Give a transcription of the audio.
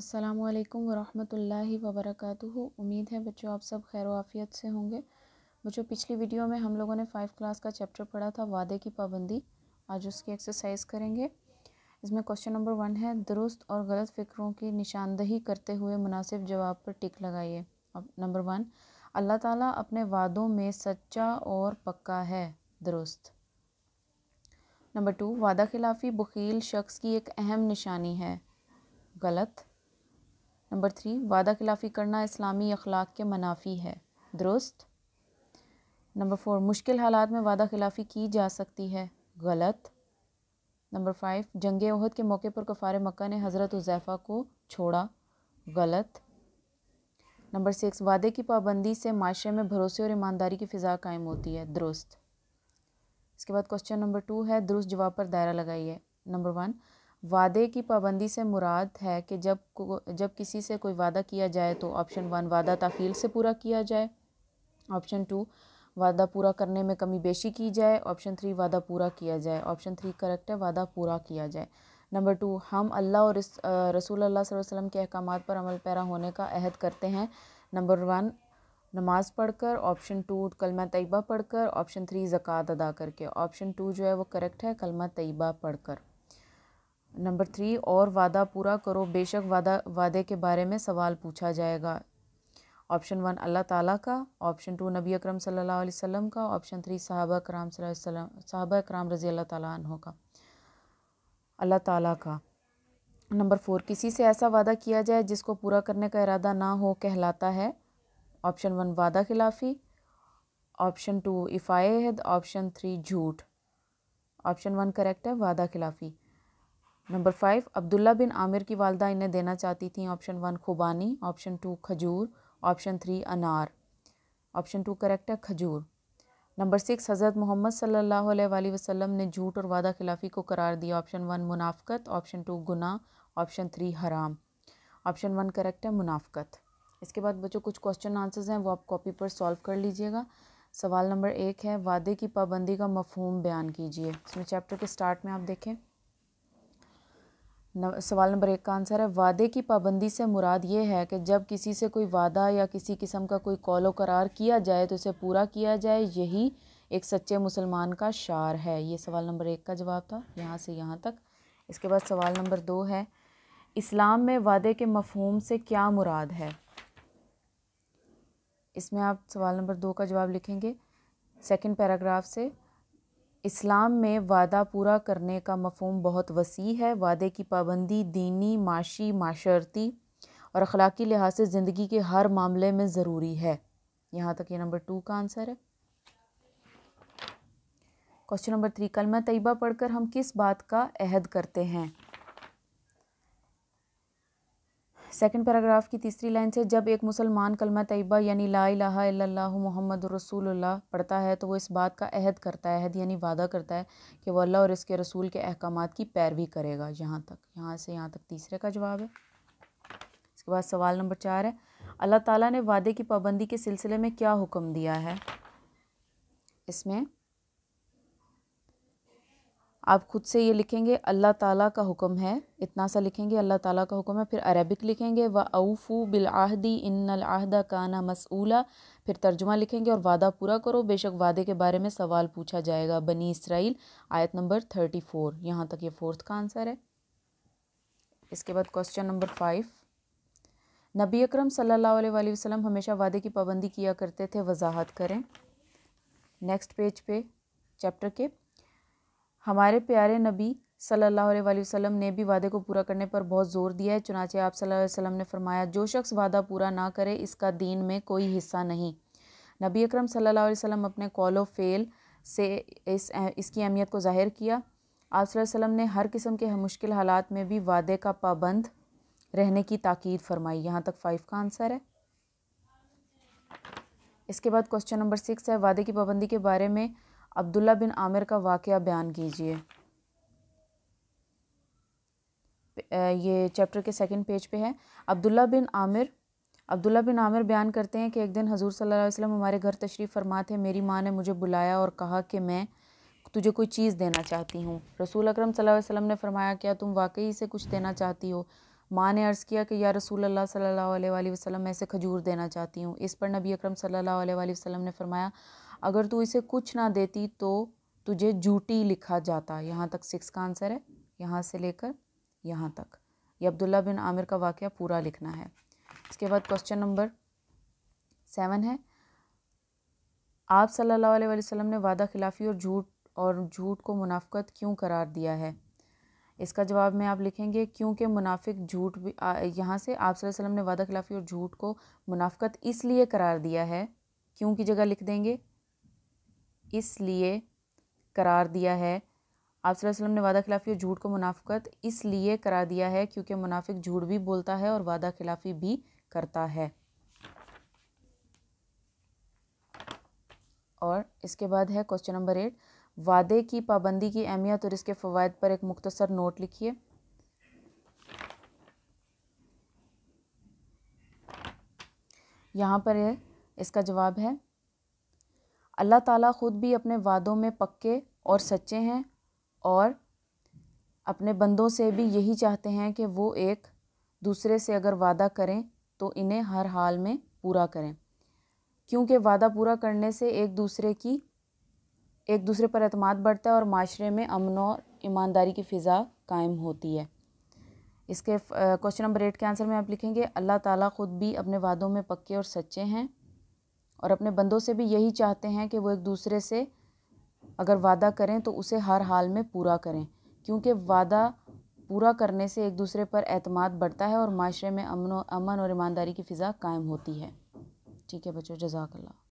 असलकम वरहमल वबरक उम्मीद है बच्चों आप सब खैर आफियत से होंगे बच्चों पिछली वीडियो में हम लोगों ने फ़ाइव क्लास का चैप्टर पढ़ा था वादे की पाबंदी आज उसकी एक्सरसाइज करेंगे इसमें क्वेश्चन नंबर वन है दुरुस्त और गलत फ़िक्रों की निशानदही करते हुए मुनासिब जवाब पर टिक लगाइए अब नंबर वन अल्लाह ताली अपने वादों में सच्चा और पक्का है दुरुस्त नंबर टू वादा खिलाफ़ी बकील शख्स की एक अहम निशानी है गलत नंबर थ्री वादा खिलाफ़ी करना इस्लामी अखलाक के मनाफी है दुरुस्त नंबर फोर मुश्किल हालात में वादा खिलाफ़ी की जा सकती है गलत नंबर फाइव जंग अहद के मौके पर कुफार मक्का ने हज़रत उज़ैफ़ा को छोड़ा गलत नंबर सिक्स वादे की पाबंदी से माशरे में भरोसे और ईमानदारी की फ़िज़ा कायम होती है दुरुस्त इसके बाद क्वेश्चन नंबर टू है दुरुस्त जवाब पर दायरा लगाइए नंबर वन वादे की पाबंदी से मुराद है कि जब जब किसी से कोई वादा किया जाए तो ऑप्शन वन वादा तखील से पूरा किया जाए ऑप्शन टू वादा पूरा करने में कमी बेशी की जाए ऑप्शन थ्री वादा पूरा किया जाए ऑप्शन थ्री करेक्ट है वादा पूरा किया जाए नंबर टू हम अल्लाह और इस, रसूल अल्लाह वसल्लम के अहकाम पर अमल पैरा होने का अहद करते हैं नंबर वन नमाज़ पढ़कर ऑप्शन टू कलमा तयबा पढ़कर ऑप्शन थ्री ज़क़़त अदा करके ऑप्शन टू जो है वो करेक्ट है कलमा तयबा पढ़कर नंबर थ्री और वादा पूरा करो बेशक वादा वादे के बारे में सवाल पूछा जाएगा ऑप्शन वन अल्लाह ताला का ऑप्शन टू नबी अकरम सल्लल्लाहु अलैहि वसल्लम का ऑप्शन थ्री साहबा कराम साहबा कराम रज़ी अल्लाह ताली का अल्लाह ताला का नंबर फोर किसी से ऐसा वादा किया जाए जिसको पूरा करने का इरादा ना हो कहलाता है ऑप्शन वन वादा खिलाफ़ी ऑप्शन टू इफाएद ऑप्शन थ्री झूठ ऑप्शन वन करेक्ट है वादा खिलाफ़ी number five Abdullah bin Amir की वालदा इन्हें देना चाहती थी ऑप्शन वन खुबानी ऑप्शन टू खजूर ऑप्शन थ्री अनार ऑप्शन टू करेक्ट है खजूर नंबर सिक्स हज़रत मोहम्मद सल्लल्लाहु अलैहि वसल्लम ने झूठ और वादा खिलाफ़ी को करार दिया ऑप्शन वन मुनाफ़त ऑप्शन टू गुना ऑप्शन थ्री हराम ऑप्शन वन करेक्ट है मुनाफ़त इसके बाद बच्चों कुछ क्वेश्चन आंसर्स हैं वो आप कॉपी पर सॉल्व कर लीजिएगा सवाल नंबर एक है वादे की पाबंदी का मफहम बयान कीजिए इसमें चैप्टर के स्टार्ट में आप देखें सवाल नंबर एक का आंसर है वादे की पाबंदी से मुराद ये है कि जब किसी से कोई वादा या किसी किस्म का कोई कॉलो करार किया जाए तो उसे पूरा किया जाए यही एक सच्चे मुसलमान का शार है ये सवाल नंबर एक का जवाब था यहाँ से यहाँ तक इसके बाद सवाल नंबर दो है इस्लाम में वादे के मफहम से क्या मुराद है इसमें आप सवाल नंबर दो का जवाब लिखेंगे सेकंड पैराग्राफ से इस्लाम में वादा पूरा करने का मफहम बहुत वसी है वादे की पाबंदी दीनी माशी माशरती और अखलाकी लिहाज से ज़िंदगी के हर मामले में ज़रूरी है यहाँ तक ये नंबर टू का आंसर है क्वेश्चन नंबर थ्री कलमा तयबा पढ़कर हम किस बात का अहद करते हैं सेकंड पैराग्राफ की तीसरी लाइन से जब एक मुसलमान कलमा तयबा यानी ला इलाहा मोहम्मद अल्लाह पढ़ता है तो वो इस बात का अहद करता है अहद यानी वादा करता है कि वह अल्लाह और इसके रसूल के अहकाम की पैरवी करेगा यहाँ तक यहाँ से यहाँ तक तीसरे का जवाब है इसके बाद सवाल नंबर चार है अल्लाह ताला ने वादे की पाबंदी के सिलसिले में क्या हुक्म दिया है इसमें आप खुद से ये लिखेंगे अल्लाह ताला का हुक्म है इतना सा लिखेंगे अल्लाह ताला का हुक्म है फिर अरबिक लिखेंगे व औफ़ू बिलआहदी का काना मसूला फिर तर्जुमा लिखेंगे और वादा पूरा करो बेशक वादे के बारे में सवाल पूछा जाएगा बनी इसराइल आयत नंबर थर्टी फोर यहाँ तक ये फोर्थ का आंसर है इसके बाद क्वेश्चन नंबर फाइव नबी अक्रम सल्ला वसलम हमेशा वादे की पाबंदी किया करते थे वजाहत करें नेक्स्ट पेज पे चैप्टर के हमारे प्यारे नबी सल्लल्लाहु अलैहि वसल्लम ने भी वादे को पूरा करने पर बहुत ज़ोर दिया है चुनाचे आप सल्लल्लाहु अलैहि वसल्लम ने फरमाया जो शख्स वादा पूरा ना करे इसका दीन में कोई हिस्सा नहीं नबी अकरम सल्लल्लाहु अलैहि वसल्लम अपने कॉलो फेल से इस इसकी अहमियत को ज़ाहिर किया आप वसल्लम ने हर किस्म के मुश्किल हालात में भी वादे का पाबंद रहने की ताकीद फरमाई यहाँ तक फाइव का आंसर है इसके बाद क्वेश्चन नंबर सिक्स है वादे की पाबंदी के बारे में अब्दुल्ला बिन आमिर का वाक़ बयान कीजिए ये चैप्टर के सेकंड पेज पे है अब्दुल्ला बिन आमिर अब्दुल्ला बिन आमिर बयान करते हैं कि एक दिन हजूर सल्लल्लाहु अलैहि वसल्लम हमारे घर तशरीफ़ फरमा थे मेरी माँ ने मुझे बुलाया और कहा कि मैं तुझे कोई चीज़ देना चाहती हूँ रसूल अकरम सल्लल्लाहु ने फरमाया क्या तुम वाकई से कुछ देना चाहती हो माँ ने अर्ज़ किया कि या रसूल अल्लाह सल्लल्लाहु अलैहि वसल्लम मैं इसे खजूर देना चाहती हूँ इस पर नबी अक्रम सल्लल्लाहु अलैहि वसल्लम ने फरमाया अगर तू इसे कुछ ना देती तो तुझे झूठी लिखा जाता यहाँ तक सिक्स का आंसर है यहाँ से लेकर यहाँ तक ये अब्दुल्ला बिन आमिर का वाक्य पूरा लिखना है इसके बाद क्वेश्चन नंबर सेवन है आप सल्लल्लाहु अलैहि वसल्लम ने वादा खिलाफ़ी और झूठ और झूठ को मुनाफ़त क्यों करार दिया है इसका जवाब में आप लिखेंगे क्योंकि मुनाफिक झूठ भी यहाँ से आप वसल्लम ने वादा खिलाफ़ी और झूठ को मुनाफ़त इसलिए करार दिया है क्यों की जगह लिख देंगे इसलिए करार दिया है आप वसल्लम ने वादा खिलाफी और झूठ को मुनाफ़त इसलिए करार दिया है क्योंकि मुनाफिक झूठ भी बोलता है और वादा खिलाफी भी करता है और इसके बाद है क्वेश्चन नंबर एट वादे की पाबंदी की अहमियत और इसके फ़वाद पर एक मुख्तसर नोट लिखिए यहाँ पर इसका जवाब है अल्लाह ताला ख़ुद भी अपने वादों में पक्के और सच्चे हैं और अपने बंदों से भी यही चाहते हैं कि वो एक दूसरे से अगर वादा करें तो इन्हें हर हाल में पूरा करें क्योंकि वादा पूरा करने से एक दूसरे की एक दूसरे पर अतमाद बढ़ता है और माशरे में अमन और ईमानदारी की फ़िज़ा कायम होती है इसके क्वेश्चन नंबर एट के आंसर में आप लिखेंगे अल्लाह ताला ख़ुद भी अपने वादों में पक्के और सच्चे हैं और अपने बंदों से भी यही चाहते हैं कि वो एक दूसरे से अगर वादा करें तो उसे हर हाल में पूरा करें क्योंकि वादा पूरा करने से एक दूसरे पर अतमाद बढ़ता है और माशरे में अमन अमन और ईमानदारी की फ़िज़ा कायम होती है ठीक है बच्चों जजाकल्ला